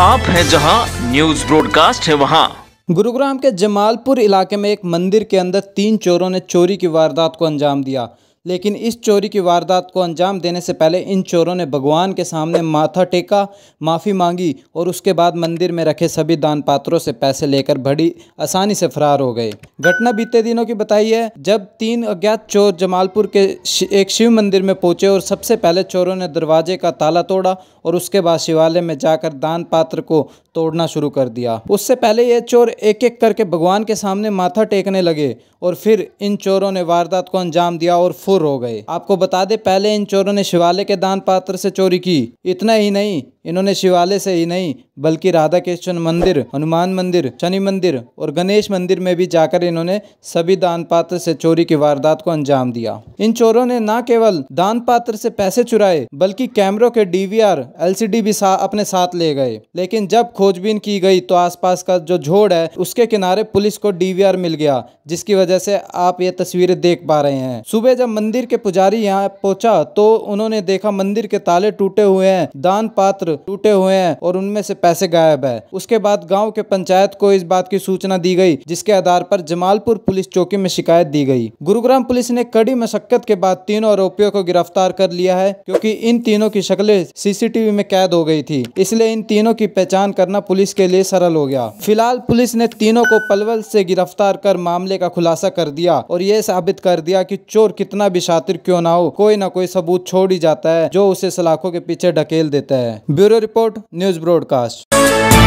आप हैं जहां न्यूज ब्रॉडकास्ट है वहां गुरुग्राम के जमालपुर इलाके में एक मंदिर के अंदर तीन चोरों ने चोरी की वारदात को अंजाम दिया लेकिन इस चोरी की वारदात को अंजाम देने से पहले इन चोरों ने भगवान के सामने माथा टेका माफ़ी मांगी और उसके बाद मंदिर में रखे सभी दान पात्रों से पैसे लेकर बड़ी आसानी से फरार हो गए घटना बीते दिनों की बताई है जब तीन अज्ञात चोर जमालपुर के एक शिव मंदिर में पहुंचे और सबसे पहले चोरों ने दरवाजे का ताला तोड़ा और उसके बाद शिवालय में जाकर दान पात्र को तोड़ना शुरू कर दिया उससे पहले ये चोर एक एक करके भगवान के सामने माथा टेकने लगे और फिर इन चोरों ने वारदात को अंजाम दिया और बेफुर हो गए आपको बता दे पहले इन चोरों ने शिवालय के दान पात्र से चोरी की इतना ही नहीं इन्होंने शिवालय से ही नहीं बल्कि राधा कृष्ण मंदिर हनुमान मंदिर शनि मंदिर और गणेश मंदिर में भी जाकर इन्होंने सभी दान पात्र से चोरी की वारदात को अंजाम दिया इन चोरों ने न केवल दान पात्र से पैसे चुराए बल्कि कैमरों के डीवीआर एलसीडी भी सा, अपने साथ ले गए लेकिन जब खोजबीन की गई तो आसपास का जो झोड़ है उसके किनारे पुलिस को डीवीआर मिल गया जिसकी वजह से आप ये तस्वीरें देख पा रहे हैं सुबह जब मंदिर के पुजारी यहाँ पहुंचा तो उन्होंने देखा मंदिर के ताले टूटे हुए हैं दान पात्र टूटे हुए हैं और उनमें से पैसे गायब है उसके बाद गाँव के पंचायत को इस बात की सूचना दी गई जिसके आधार पर जमालपुर पुलिस चौकी में शिकायत दी गई गुरुग्राम पुलिस ने कड़ी मशक्कत के बाद तीनों आरोपियों को गिरफ्तार कर लिया है क्योंकि इन तीनों की शक्लें सीसीटीवी में कैद हो गई थी इसलिए इन तीनों की पहचान करना पुलिस के लिए सरल हो गया फिलहाल पुलिस ने तीनों को पलवल से गिरफ्तार कर मामले का खुलासा कर दिया और यह साबित कर दिया कि चोर कितना भी शातिर क्यों ना हो कोई ना कोई सबूत छोड़ ही जाता है जो उसे सलाखों के पीछे ढकेल देता है ब्यूरो रिपोर्ट न्यूज़ ब्रॉडकास्ट